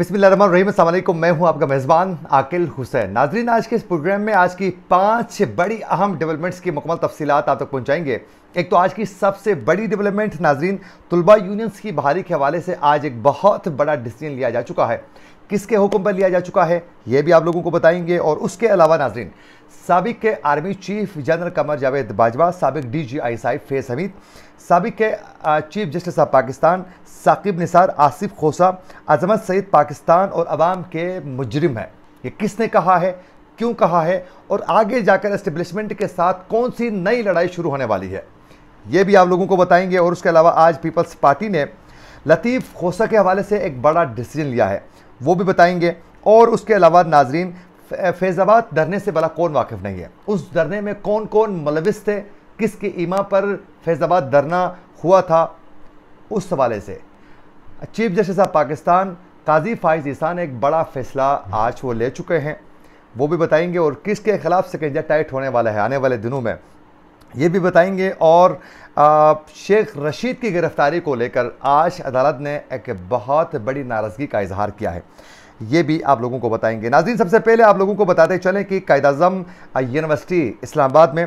बिस्मिल मैं हूं आपका मेज़बान आकिल हुसैन नाजरीन आज के इस प्रोग्राम में आज की पांच बड़ी अहम डेवलपमेंट्स की मुकमल तफसीत आप तक पहुंचाएंगे एक तो आज की सबसे बड़ी डेवलपमेंट नाजरीन तलबा यूनियंस की बहाली के हवाले से आज एक बहुत बड़ा डिसीजन लिया जा चुका है किसके हुक्म पर लिया जा चुका है ये भी आप लोगों को बताएंगे और उसके अलावा नाजरीन सबक के army chief general Qamar Javed Bajwa सबक डी जी आई साहिब फेज हमीद सबक के chief justice of Pakistan Saqib Nisar Asif Khosa Azmat Saeed Pakistan और अवाम के मुजरम है ये किसने कहा है क्यों कहा है और आगे जाकर इस्टबलिशमेंट के साथ कौन सी नई लड़ाई शुरू होने वाली है ये भी आप लोगों को बताएंगे और उसके अलावा आज पीपल्स पार्टी ने लतीफ़ खोसा के हवाले से एक बड़ा डिसीजन लिया है वो भी बताएंगे और उसके अलावा नाजरीन फैज़ाबाद धरने से भला कौन वाकिफ़ नहीं है उस धरने में कौन कौन मुलविस थे किसके ईमा पर फैज़ाबाद धरना हुआ था उस हवाले से chief justice of Pakistan Qazi Faez ईसान एक बड़ा फैसला आज वो ले चुके हैं वो भी बताएंगे और किसके खिलाफ सिकंजा टाइट होने वाला है आने वाले दिनों में ये भी बताएंगे और शेख रशीद की गिरफ्तारी को लेकर आज अदालत ने एक बहुत बड़ी नाराज़गी का इजहार किया है ये भी आप लोगों को बताएंगे नाजीन सबसे पहले आप लोगों को बताते चलें कि कायद अजम यूनिवर्सिटी इस्लामाबाद में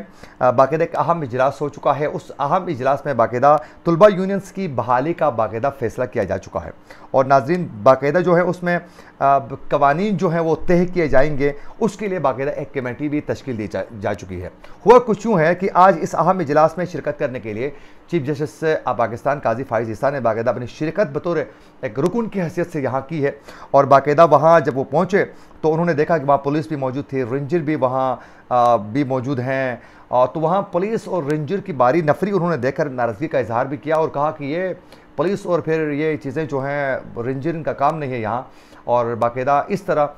बाकायदा एक अहम इजलास हो चुका है उस अहम इजलास में बाकायदा तलबा यूनियंस की बहाली का बाकायदा फैसला किया जा चुका है और नाजरीन बाकायदा जो है उसमें कवानी जो हैं वो तय किए जाएंगे उसके लिए बाकायदा एक कमेटी भी तश्ल दी जा, जा चुकी है हुआ कुछ यूँ है कि आज इस अहम इजलास में शिरकत करने के लिए चीफ जस्टिस पाकिस्तान काजी फाइज ईसा ने बाकायदा अपनी शिरकत बतौर एक रुकन की हैसियत से यहाँ की है और बाकायदा वहाँ जब वो पहुँचे तो उन्होंने देखा कि वहाँ पुलिस भी मौजूद थी रेंजर भी वहाँ भी मौजूद हैं तो वहाँ पुलिस और रेंजर की बारी नफरी उन्होंने देखकर नाराज़गी का इजहार भी किया और कहा कि ये पुलिस और फिर ये चीज़ें जो हैं रेंजर का काम नहीं है यहाँ और बाकायदा इस तरह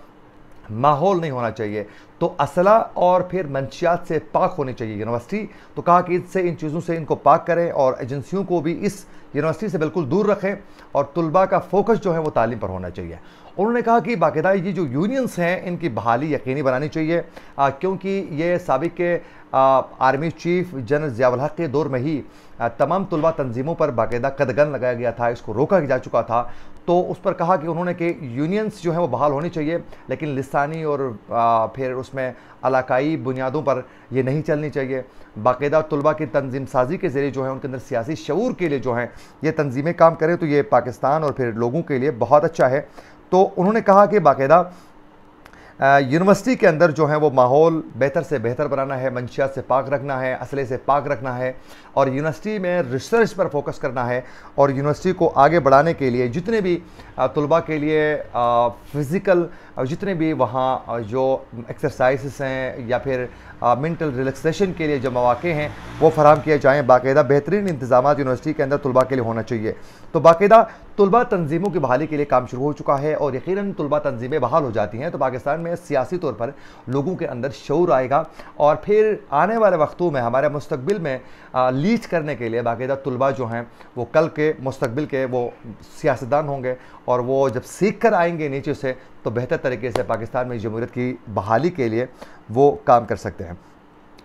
माहौल नहीं होना चाहिए तो असला और फिर मंशियात से पाक होनी चाहिए यूनिवर्सिटी तो कहा कि इससे इन चीज़ों से इनको पाक करें और एजेंसियों को भी इस यूनिवर्सिटी से बिल्कुल दूर रखें और तलबा का फोकस जो है वो तालीम पर होना चाहिए उन्होंने कहा कि बाकायदा ये जो यूनियंस हैं इनकी बहाली यकीनी बनानी चाहिए आ, क्योंकि ये सबक के आर्मी चीफ जनरल जियावल हक के दौर में ही आ, तमाम तलबा तनजीमों पर बाकायदा कदगन लगाया गया था इसको रोका जा चुका था तो उस पर कहा कि उन्होंने कि यूनियंस जो है वो बहाल होनी चाहिए लेकिन लसानी और आ, फिर उस उसमें इलाकाई बुनियादों पर यह नहीं चलनी चाहिए बाकायदा तलबा की तंजीम साजी के ज़रिए जो है उनके अंदर सियासी शूर के लिए जो है ये तंजीमें काम करें तो ये पाकिस्तान और फिर लोगों के लिए बहुत अच्छा है तो उन्होंने कहा कि बाकायदा यूनिवर्सिटी के अंदर जो है वो माहौल बेहतर से बेहतर बनाना है मंशियात से पाक रखना है असले से पाक रखना है और यूनिवर्सिटी में रिसर्च पर फोकस करना है और यूनिवर्सिटी को आगे बढ़ाने के लिए जितने भी तलबा के लिए फ़िज़िकल जितने भी वहाँ जो एक्सरसाइज हैं या फिर मेंटल रिलैक्सेशन के लिए जो मौाक़े हैं वो फराम किए जाएँ बाकायदा बेहतरीन इंतजाम यूनिवर्सिटी के अंदर तलबा के लिए होना चाहिए तो बाकायदा तलबा तंजीमों की बहाली के लिए काम शुरू हो चुका है और यकीन तलबा तनजीमें बहाल हो जाती हैं तो पाकिस्तान में सियासी तौर पर लोगों के अंदर शौर आएगा और फिर आने वाले वक्तों में हमारे मुस्तबिल में लीच करने के लिए बाकायदा तलबा जो हैं वो कल के मुस्तबिल के वो सियासतदान होंगे और वो जब सीख कर आएंगे नीचे से तो बेहतर तरीके से पाकिस्तान में जमहूरीत की बहाली के लिए वो काम कर सकते हैं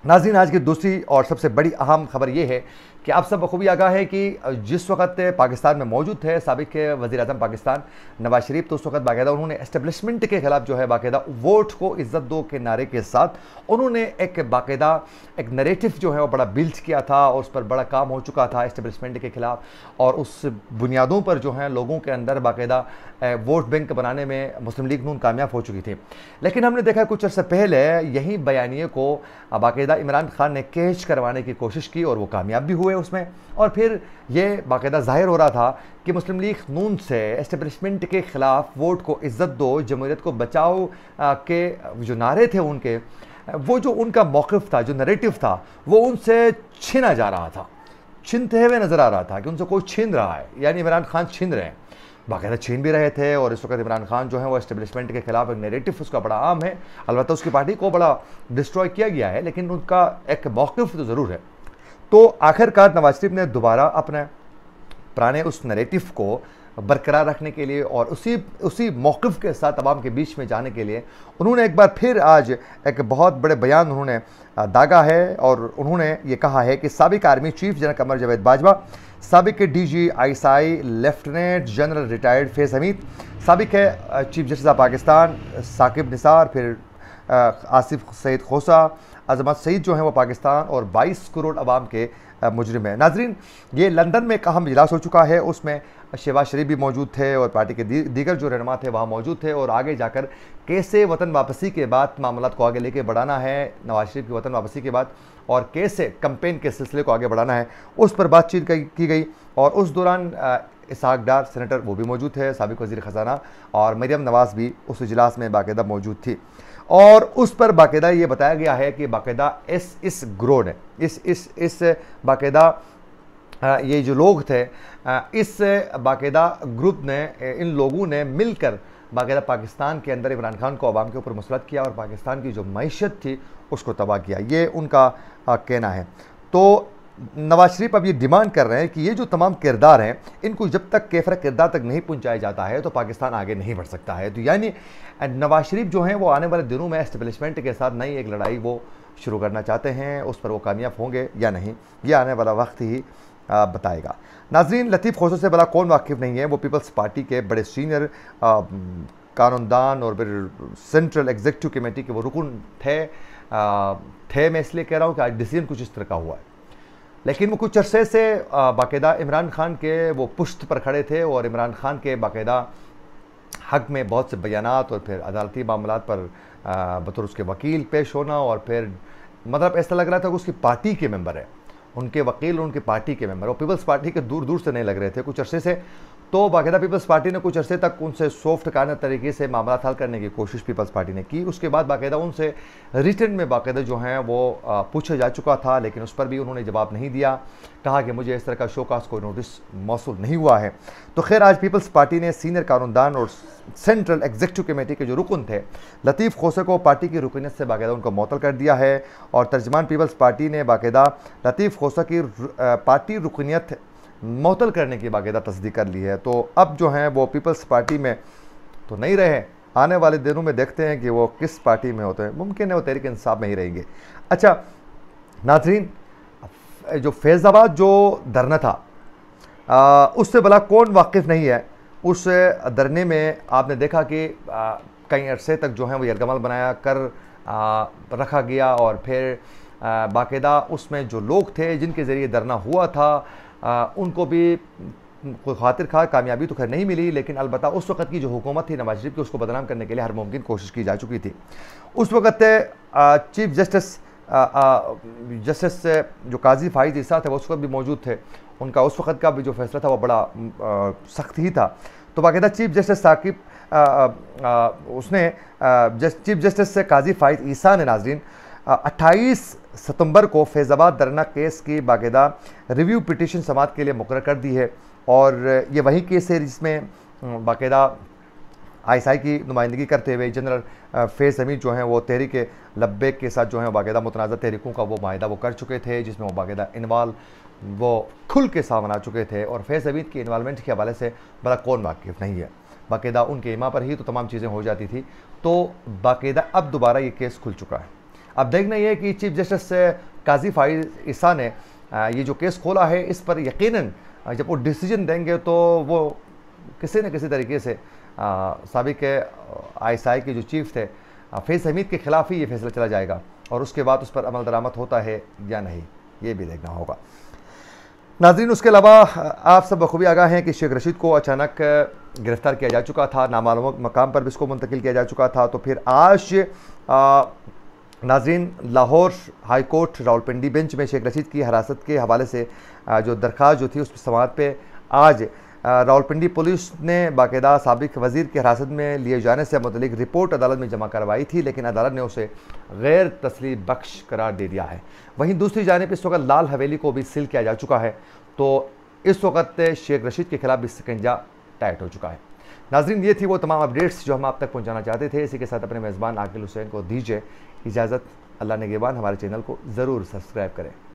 नाजीन आज की दूसरी और सबसे बड़ी अहम खबर ये है कि आप सब बखूबी आगाह है कि जिस वक्त पाकिस्तान में मौजूद थे सबक वजी अजम पाकिस्तान नवाज शरीफ तो उस वक्त बाकायदा उन्होंने इस्टबलिशमेंट के खिलाफ जो है बाकायदा वोट को इज्जत दो के नारे के साथ उन्होंने एक बाकायदा एक नरेटिव जो है वो बड़ा बिल्ड किया था और उस पर बड़ा काम हो चुका था इस्टबलिशमेंट के खिलाफ और उस बुनियादों पर जो है लोगों के अंदर बाकायदा वोट बैंक बनाने में मुस्लिम लीग नून कामयाब हो चुकी थी लेकिन हमने देखा कुछ अर्से पहले यही बयानी को बाकायदा इमरान खान ने कैच करवाने की कोशिश की और वो कामयाब भी हुए हुए उसमें और फिर ये बाकायदा जाहिर हो रहा था कि मुस्लिम लीग नून से इस्टेब्लिशमेंट के ख़िलाफ़ वोट को इज़्ज़त दो जमहूरीत को बचाओ के जो नारे थे उनके वो जो उनका मौक़ था जो नरेटिव था वो उनसे छीना जा रहा था छीनते हुए नज़र आ रहा था कि उनसे कोई छीन रहा है यानी इमरान खान छीन रहे हैं बाकायदा छीन भी रहे थे और इस वक्त इमरान खान जो है वो इस्टेब्लिशमेंट के खिलाफ एक नेगेटिव उसका बड़ा आम है अलबत्त उसकी पार्टी को बड़ा डिस्ट्रॉय किया गया है लेकिन उनका एक मौक़ तो ज़रूर है तो आखिरकार नवाज शरीफ ने दोबारा अपने पुराने उस नरेटिव को बरकरार रखने के लिए और उसी उसी मौक़ के साथ आवाम के बीच में जाने के लिए उन्होंने एक बार फिर आज एक बहुत बड़े बयान उन्होंने दागा है और उन्होंने ये कहा है कि सबक army chief general Qamar Javed Bajwa सबक D G I lieutenant general retired Faiz Hameed सबक है chief justice of Pakistan Saqib Nisar फिर आसिफ सैद खोसा अजमत सईद जो हैं वो पाकिस्तान और 22 करोड़ आवाम के मुजरिम हैं नाजरीन ये लंदन में एक अहम इजलास हो चुका है उसमें शहबाज शरीफ भी मौजूद थे और पार्टी के दीगर जो रहनमा थे वहाँ मौजूद थे और आगे जाकर कैसे वतन वापसी के बाद मामला को आगे लेके बढ़ाना है नवाज शरीफ की वतन वापसी के बाद और कैसे कंपेन के सिलसिले को आगे बढ़ाना है उस पर बातचीत की गई और उस दौरान इसहाक डार सेनेटर वो भी मौजूद थे सबक वज़ी ख़जाना और मरीम नवाज़ भी उस इजलास में बाकायदा मौजूद थी और उस पर बाकायदा ये बताया गया है कि बाकायदा इस इस ग्रो ने इस इस इस बाकायदा ये जो लोग थे इस बाकायदा ग्रुप ने इन लोगों ने मिलकर बाकायदा पाकिस्तान के अंदर इमरान खान को आवाम के ऊपर मुसलत किया और पाकिस्तान की जो मीशत थी उसको तबाह किया ये उनका कहना है तो नवाज शरीफ अब ये डिमांड कर रहे हैं कि ये जो तमाम किरदार हैं इनको जब तक केफरा किरदार तक नहीं पहुंचाया जाता है तो पाकिस्तान आगे नहीं बढ़ सकता है तो यानी नवाज शरीफ जो हैं वो आने वाले दिनों में इस्टबलिशमेंट के साथ नई एक लड़ाई वो शुरू करना चाहते हैं उस पर वो कामयाब होंगे या नहीं ये आने वाला वक्त ही बताएगा नाजरीन लतीफ़ खोसों से भला कौन वाकिफ़ नहीं है वो पीपल्स पार्टी के बड़े सीनियर कानूनदान और फिर सेंट्रल एग्जीक्यूटिव कमेटी के वो रुकन थे थे मैं इसलिए कह रहा हूँ कि आज डिसीजन कुछ इस तरह का हुआ है लेकिन वो कुछ अरसे से बाकायदा इमरान खान के वो पुश्त पर खड़े थे और इमरान खान के बाकायदा हक में बहुत से बयान और फिर अदालती मामला पर बतौर उसके वकील पेश होना और फिर मतलब ऐसा लग रहा था कि उसकी पार्टी के मेंबर है उनके वकील और उनकी पार्टी के मेंबर और पीपल्स पार्टी के दूर दूर से नहीं लग रहे थे कुछ अरसे से तो बाकायदा पीपल्स पार्टी ने कुछ अरसे तक उनसे सॉफ्ट कारण तरीके से मामला हल करने की कोशिश पीपल्स पार्टी ने की उसके बाद बाकायदा उनसे रिटर्न में बाकायदा जो हैं वो पूछा जा चुका था लेकिन उस पर भी उन्होंने जवाब नहीं दिया कहा कि मुझे इस तरह का शोकास कोई नोटिस मौसू नहीं हुआ है तो खैर आज पीपल्स पार्टी ने सीनियर कानूनदान और सेंट्रल एग्जीक्यूटिव कमेटी के जो रुकन थे लतीफ़ खोसे को पार्टी की रुकनीत से बाकायदा उनको मअतल कर दिया है और तर्जमान पीपल्स पार्टी ने बाकायदा लतीफ़ खोसा की पार्टी रुकनीत मअतल करने की बाकायदा तस्दीक कर ली है तो अब जो हैं वो पीपल्स पार्टी में तो नहीं रहे आने वाले दिनों में देखते हैं कि वो किस पार्टी में होते हैं मुमकिन है वो तहरीक इंसाफ में ही रहेंगे अच्छा नाजरीन जो फैज़ाबाद जो धरना था आ, उससे भला कौन वाकिफ़ नहीं है उस धरने में आपने देखा कि कई अरसे तक जो है वो यरगमल बनाया कर आ, रखा गया और फिर बाकायदा उसमें जो लोग थे जिनके ज़रिए धरना हुआ था उनको भी कोई खातिर खा कामयाबी तो खैर नहीं मिली लेकिन अलबत् उस वक्त की जो हुकूमत थी नवाज शरीफ की उसको बदनाम करने के लिए हर मुमकिन कोशिश की जा चुकी थी उस वक्त चीफ जस्टिस जस्टिस जो काजी फाइज ईसा थे वो उस वक्त भी मौजूद थे उनका उस वक्त का भी जो फैसला था वो बड़ा सख्त ही था तो बाकायदा चीफ जस्टिस साकिब उसने चीफ जस्टिस से काजी फाइज ईसा ने नाजरीन 28 सितंबर को फैज़ाबाद धरना केस की बाकायदा रिव्यू पिटिशन समात के लिए मुकर कर दी है और ये वही केस है जिसमें बाकायदा आईएसआई की नुमाइंदगी करते हुए जनरल फैज़ अमीर जो हैं वो तहरीक लब्बे के साथ जो हैं बाकायदा मुतनाज़ तहरीकों का वो माहदा वो कर चुके थे जिसमें वो बाकायदा इन्वाल्व वो खुल के सामने आ चुके थे और फैज़ अमीद के इन्वालमेंट के हवाले से बड़ा कौन वाकिफ नहीं है बाकायदा उनके इमा पर ही तो तमाम चीज़ें हो जाती थी तो बाकायदा अब दोबारा ये केस खुल चुका है अब देखना यह कि चीफ जस्टिस काजी फाइज ईसा ने ये जो केस खोला है इस पर यकीनन जब वो डिसीजन देंगे तो वो किसी न किसी तरीके से सबक आई के जो चीफ थे फैज हमीद के ख़िलाफ़ ही ये फैसला चला जाएगा और उसके बाद उस पर अमल दरामद होता है या नहीं ये भी देखना होगा नाजरीन उसके अलावा आप सब बखूबी आगाह हैं कि शेख रशीद को अचानक गिरफ़्तार किया जा चुका था नामालूम मकाम पर भी इसको मुंतकिल किया जा चुका था तो फिर आज नाजीन Lahore high court Rawalpindi bench में शेख रशीद की हिरासत के हवाले से जो दरख्वास्त जो थी उस समात पे आज रावलपिंडी पुलिस ने बाकायदा सबक वजीर की हिरासत में लिए जाने से मतलब रिपोर्ट अदालत में जमा करवाई थी लेकिन अदालत ने उसे गैर तसली बख्श करार दे दिया है वहीं दूसरी जानब इस वक्त लाल हवेली को भी सील किया जा चुका है तो इस वक्त शेख रशीद के खिलाफ भी सिकंजा टाइट हो चुका है नाजरीन ये थी वो तमाम अपडेट्स जो हम आप तक पहुँचाना चाहते थे इसी के साथ अपने मेज़बान आकिल हुसैन को दीजिए इजाज़त अल्लाह नगेबान हमारे चैनल को ज़रूर सब्सक्राइब करें